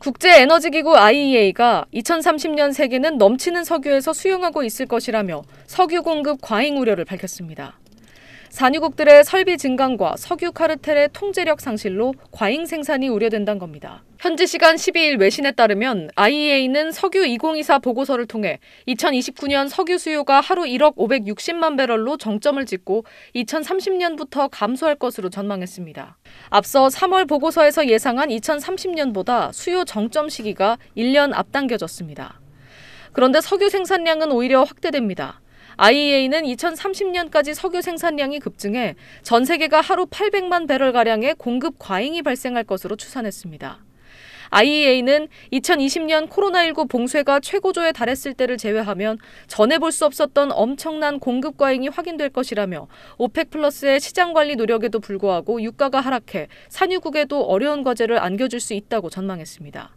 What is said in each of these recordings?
국제에너지기구 IEA가 2030년 세계는 넘치는 석유에서 수용하고 있을 것이라며 석유 공급 과잉 우려를 밝혔습니다. 산유국들의 설비 증강과 석유 카르텔의 통제력 상실로 과잉 생산이 우려된다는 겁니다. 현지 시간 12일 외신에 따르면 IEA는 석유 2024 보고서를 통해 2029년 석유 수요가 하루 1억 560만 배럴로 정점을 찍고 2030년부터 감소할 것으로 전망했습니다. 앞서 3월 보고서에서 예상한 2030년보다 수요 정점 시기가 1년 앞당겨졌습니다. 그런데 석유 생산량은 오히려 확대됩니다. IEA는 2030년까지 석유 생산량이 급증해 전 세계가 하루 800만 배럴 가량의 공급 과잉이 발생할 것으로 추산했습니다. IEA는 2020년 코로나19 봉쇄가 최고조에 달했을 때를 제외하면 전에 볼 수 없었던 엄청난 공급 과잉이 확인될 것이라며 오펙 플러스의 시장 관리 노력에도 불구하고 유가가 하락해 산유국에도 어려운 과제를 안겨줄 수 있다고 전망했습니다.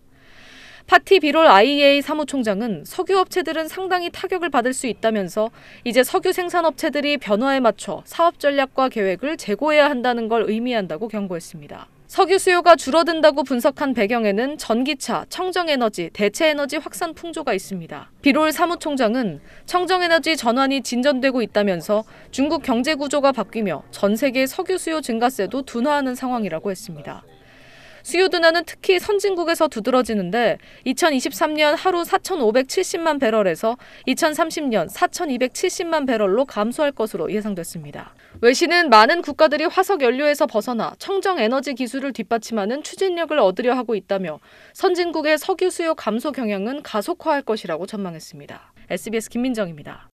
파티 비롤 IEA 사무총장은 석유업체들은 상당히 타격을 받을 수 있다면서 이제 석유 생산업체들이 변화에 맞춰 사업 전략과 계획을 재고해야 한다는 걸 의미한다고 경고했습니다. 석유 수요가 줄어든다고 분석한 배경에는 전기차, 청정에너지, 대체에너지 확산 풍조가 있습니다. 비롤 사무총장은 청정에너지 전환이 진전되고 있다면서 중국 경제 구조가 바뀌며 전 세계 석유 수요 증가세도 둔화하는 상황이라고 했습니다. 수요 둔화는 특히 선진국에서 두드러지는데 2023년 하루 4,570만 배럴에서 2030년 4,270만 배럴로 감소할 것으로 예상됐습니다. 외신은 많은 국가들이 화석 연료에서 벗어나 청정 에너지 기술을 뒷받침하는 추진력을 얻으려 하고 있다며 선진국의 석유 수요 감소 경향은 가속화할 것이라고 전망했습니다. SBS 김민정입니다.